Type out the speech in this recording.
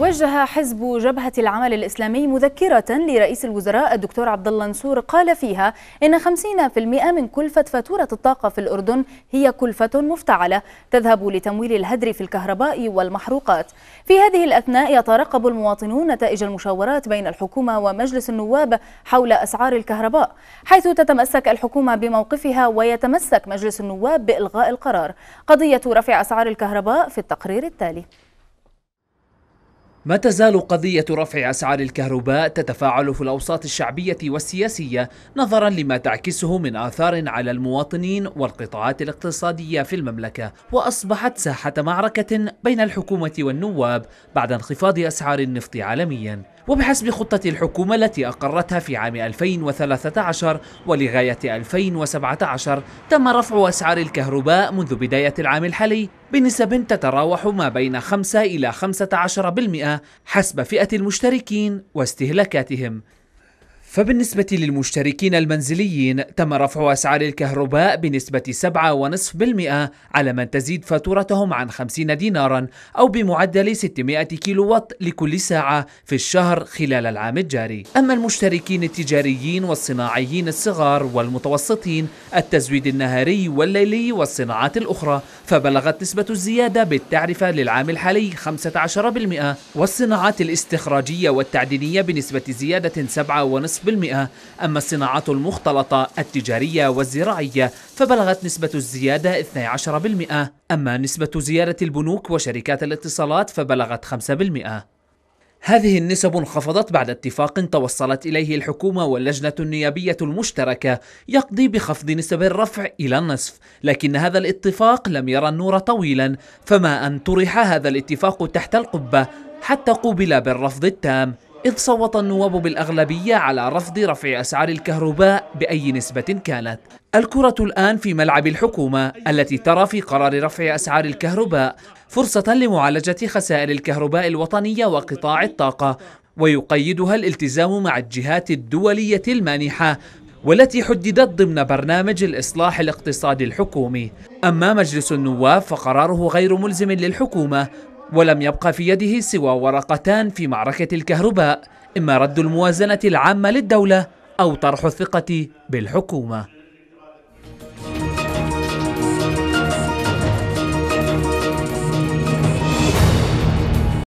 وجه حزب جبهة العمل الإسلامي مذكرة لرئيس الوزراء الدكتور عبد الله نسور قال فيها إن 50% من كلفة فاتورة الطاقة في الأردن هي كلفة مفتعلة تذهب لتمويل الهدر في الكهرباء والمحروقات في هذه الأثناء يترقب المواطنون نتائج المشاورات بين الحكومة ومجلس النواب حول أسعار الكهرباء حيث تتمسك الحكومة بموقفها ويتمسك مجلس النواب بإلغاء القرار قضية رفع أسعار الكهرباء في التقرير التالي ما تزال قضية رفع أسعار الكهرباء تتفاعل في الأوساط الشعبية والسياسية نظرا لما تعكسه من آثار على المواطنين والقطاعات الاقتصادية في المملكة وأصبحت ساحة معركة بين الحكومة والنواب بعد انخفاض أسعار النفط عالميا وبحسب خطة الحكومة التي أقرتها في عام 2013 ولغاية 2017 تم رفع أسعار الكهرباء منذ بداية العام الحالي بنسب تتراوح ما بين 5 إلى 15% حسب فئة المشتركين واستهلاكاتهم فبالنسبة للمشتركين المنزليين تم رفع أسعار الكهرباء بنسبة 7.5% على من تزيد فاتورتهم عن 50 دينارا أو بمعدل 600 كيلو وات لكل ساعة في الشهر خلال العام الجاري أما المشتركين التجاريين والصناعيين الصغار والمتوسطين التزويد النهاري والليلي والصناعات الأخرى فبلغت نسبة الزيادة بالتعرفة للعام الحالي 15% والصناعات الاستخراجية والتعدينية بنسبة زيادة 7.5 بالمئة أما الصناعات المختلطة التجارية والزراعية فبلغت نسبة الزيادة 12% أما نسبة زيادة البنوك وشركات الاتصالات فبلغت 5% هذه النسب انخفضت بعد اتفاق توصلت إليه الحكومة واللجنة النيابية المشتركة يقضي بخفض نسب الرفع إلى النصف لكن هذا الاتفاق لم يرى النور طويلا فما أن طرح هذا الاتفاق تحت القبة حتى قوبل بالرفض التام إذ صوت النواب بالأغلبية على رفض رفع أسعار الكهرباء بأي نسبة كانت الكرة الآن في ملعب الحكومة التي ترى في قرار رفع أسعار الكهرباء فرصة لمعالجة خسائر الكهرباء الوطنية وقطاع الطاقة ويقيدها الالتزام مع الجهات الدولية المانحة والتي حددت ضمن برنامج الإصلاح الاقتصادي الحكومي أما مجلس النواب فقراره غير ملزم للحكومة ولم يبقى في يده سوى ورقتان في معركة الكهرباء إما رد الموازنة العامة للدولة أو طرح الثقة بالحكومة